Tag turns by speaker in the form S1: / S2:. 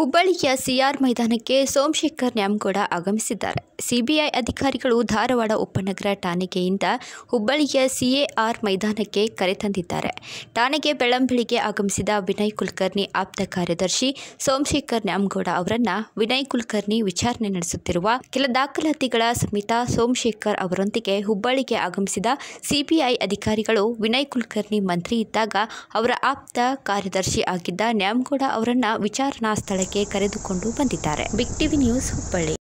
S1: ಹುಬ್ಬಳ್ಳಿಯ ಸಿಆರ್ ಮೈದಾನಕ್ಕೆ ಸೋಮಶೇಖರ್ ನ್ಯಾಮ್ಗೌಡ ಆಗಮಿಸಿದ್ದಾರೆ ಸಿಬಿಐ ಅಧಿಕಾರಿಗಳು ಧಾರವಾಡ ಉಪನಗರ ಠಾಣೆಗೆಯಿಂದ ಹುಬ್ಬಳ್ಳಿಯ ಸಿಎಆರ್ ಮೈದಾನಕ್ಕೆ ಕರೆತಂದಿದ್ದಾರೆ ಠಾಣೆಗೆ ಬೆಳಂಬಳಿಗೆ ಆಗಮಿಸಿದ ವಿನಯ್ ಕುಲಕರ್ಣಿ ಆಪ್ತ ಕಾರ್ಯದರ್ಶಿ ಸೋಮಶೇಖರ್ ನ್ಯಾಮಗೌಡ ಅವರನ್ನ ವಿನಯ್ ಕುಲಕರ್ಣಿ ವಿಚಾರಣೆ ನಡೆಸುತ್ತಿರುವ ಕೆಲ ದಾಖಲಾತಿಗಳ ಸಮೇತ ಸೋಮಶೇಖರ್ ಅವರೊಂದಿಗೆ ಹುಬ್ಬಳ್ಳಿಗೆ ಆಗಮಿಸಿದ ಸಿಬಿಐ ಅಧಿಕಾರಿಗಳು ವಿನಯ್ ಕುಲಕರ್ಣಿ ಮಂತ್ರಿ ಇದ್ದಾಗ ಅವರ ಆಪ್ತ ಕಾರ್ಯದರ್ಶಿ ಆಗಿದ್ದ ನ್ಯಾಮಗೌಡ ಅವರನ್ನ ವಿಚಾರಣಾ ಸ್ಥಳಕ್ಕೆ ಕರೆದುಕೊಂಡು ಬಂದಿದ್ದಾರೆ ಬಿಗ್ ಟಿವಿ ನ್ಯೂಸ್ ಹುಬ್ಬಳ್ಳಿ